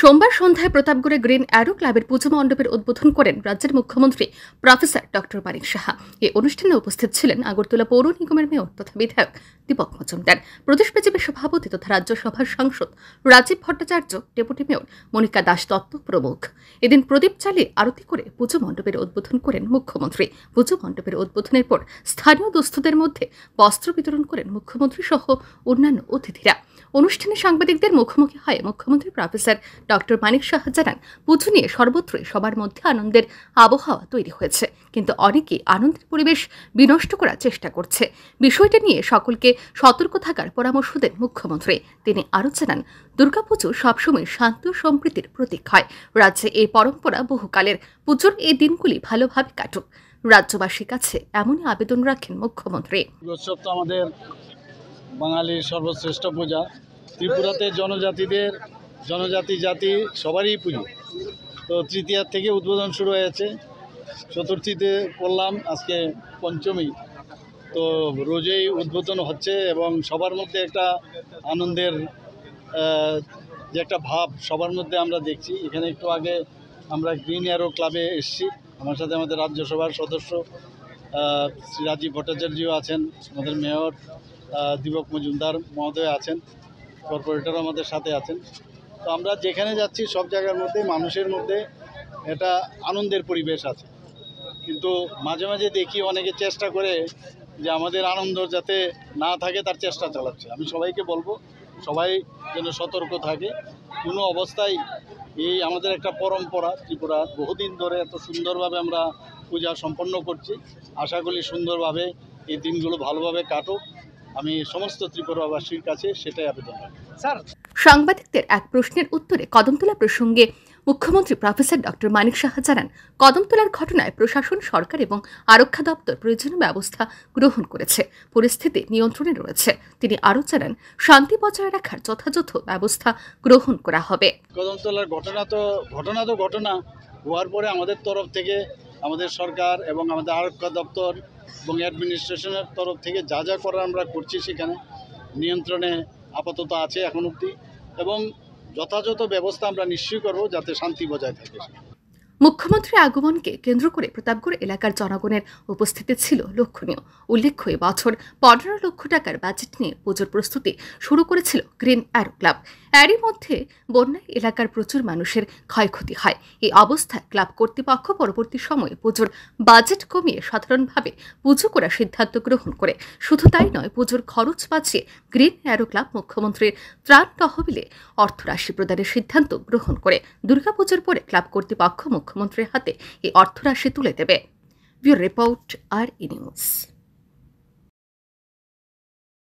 সোমবার সন্ধ্যায় প্রতাপগড়ে green arrow ক্লাবের পুজো মণ্ডপের উদ্বোধন করেন রাজ্যের মুখ্যমন্ত্রী প্রফেসর ডক্টর মানিক সাহা এই অনুষ্ঠানে উপস্থিত ছিলেন আগরতলা পৌর নিগমের মেয়র তথা বিধায়ক দীপক মজুমদার প্রদেশ বিজেপির সভাপতি তথা রাজ্যসভার সাংসদ রাজীব ভট্টাচার্য ডেপুটি মেয়র মনিকা দাস দত্ত প্রমুখ এদিন প্রদীপ চালিয়ে আরতি করে পুজো মণ্ডপের উদ্বোধন করেন মুখ্যমন্ত্রী পুজো মণ্ডপের উদ্বোধনের পর স্থানীয় দুস্থদের মধ্যে বস্ত্র বিতরণ করেন মুখ্যমন্ত্রী সহ অন্যান্য অতিথিরা অনুষ্ঠানে সাংবাদিকদের মুখোমুখি হয় মুখ্যমন্ত্রী প্রফেসর ডক্টর মানিক শাহ জানান পুজো নিয়ে সর্বত্রই সবার মধ্যে আনন্দের আবহাওয়া তৈরি হয়েছে কিন্তু অনেকে আনন্দের পরিবেশ বিনষ্ট করার চেষ্টা করছে বিষয়টা নিয়ে সকলকে সতর্ক থাকার পরামর্শ দেন মুখ্যমন্ত্রী তিনি আরও জানান দুর্গাপুজো সবসময় শান্তি ও সম্প্রীতির প্রতীক হয় রাজ্যে এই পরম্পরা বহুকালের পুজোর এই দিনগুলি ভালোভাবে কাটুক রাজ্যবাসীর কাছে এমনই আবেদন রাখেন মুখ্যমন্ত্রী উৎসব তো আমাদের বাঙালির সর্বশ্রেষ্ঠ পূজা ত্রিপুরাতে জনজাতিদের জনজাতি জাতি সবারই পুজো তো তৃতীয়ার থেকে উদ্বোধন শুরু হয়েছে চতুর্থীতে করলাম আজকে পঞ্চমী তো রোজেই উদ্বোধন হচ্ছে এবং সবার মধ্যে একটা আনন্দের যে একটা ভাব সবার মধ্যে আমরা দেখছি এখানে একটু আগে আমরা গ্রিন এয়ারো ক্লাবে এসছি আমার সাথে আমাদের রাজ্যসভার সদস্য শ্রী রাজীব ভট্টাচার্যও আছেন আমাদের মেয়র দীপক মজুমদার মহোদয় আছেন কর্পোরেটরও আমাদের সাথে আছেন তো আমরা যেখানে যাচ্ছি সব জায়গার মধ্যে মানুষের মধ্যে এটা আনন্দের পরিবেশ আছে কিন্তু মাঝে মাঝে দেখি অনেকে চেষ্টা করে যে আমাদের আনন্দ যাতে না থাকে তার চেষ্টা চালাচ্ছে আমি সবাইকে বলবো সবাই যেন সতর্ক থাকে কোনো অবস্থায় এই আমাদের একটা পরম্পরা ত্রিপুরা বহুদিন ধরে এত সুন্দরভাবে আমরা পূজা সম্পন্ন করছি আশা করি সুন্দরভাবে এই দিনগুলো ভালোভাবে কাটুক আমি সমস্ত ত্রিপুরাবাসীর কাছে সেটাই আবেদন স্যার সাংবাদিকদের এক প্রশ্নের উত্তরে কদমতলা প্রসঙ্গে মুখ্যমন্ত্রী প্রফেসর ডক্টর মানিক সাহা জানান কদমতলার ঘটনায় প্রশাসন সরকার এবং আরক্ষা দপ্তর প্রয়োজনীয় ব্যবস্থা গ্রহণ করেছে পরিস্থিতি নিয়ন্ত্রণে রয়েছে তিনি আরও জানান শান্তি বজায় রাখার যথাযথ ব্যবস্থা গ্রহণ করা হবে কদমতলার ঘটনা তো ঘটনা তো ঘটনা হওয়ার পরে আমাদের তরফ থেকে আমাদের সরকার এবং আমাদের আরক্ষা দপ্তর এবং অ্যাডমিনিস্ট্রেশনের তরফ থেকে যা যা করার আমরা করছি সেখানে নিয়ন্ত্রণে আপাতত আছে এখন অবধি এবং যথাযথ ব্যবস্থা আমরা নিশ্চয়ই করব যাতে শান্তি বজায় থাকে মুখ্যমন্ত্রীর আগমনকে কেন্দ্র করে প্রতাপগড় এলাকার জনগণের উপস্থিতি ছিল লক্ষণীয় উল্লেখ্য বছর পনেরো লক্ষ টাকার বাজেট নিয়ে পুজোর প্রস্তুতি শুরু করেছিল গ্রিন অ্যারো ক্লাব এরই মধ্যে বন্যায় এলাকার প্রচুর মানুষের ক্ষয়ক্ষতি হয় এই অবস্থায় ক্লাব কর্তৃপক্ষ পরবর্তী সময়ে পুজোর বাজেট কমিয়ে সাধারণভাবে পুজো করার সিদ্ধান্ত গ্রহণ করে শুধু তাই নয় পুজোর খরচ বাঁচিয়ে গ্রিন অ্যারো ক্লাব মুখ্যমন্ত্রীর ত্রাণ তহবিলে অর্থরাশি প্রদানের সিদ্ধান্ত গ্রহণ করে দুর্গাপুজোর পরে ক্লাব কর্তৃপক্ষ মুখ্যমন্ত্রীর হাতে এই অর্থরাশি তুলে দেবে ব্যুরো রিপোর্ট আর ই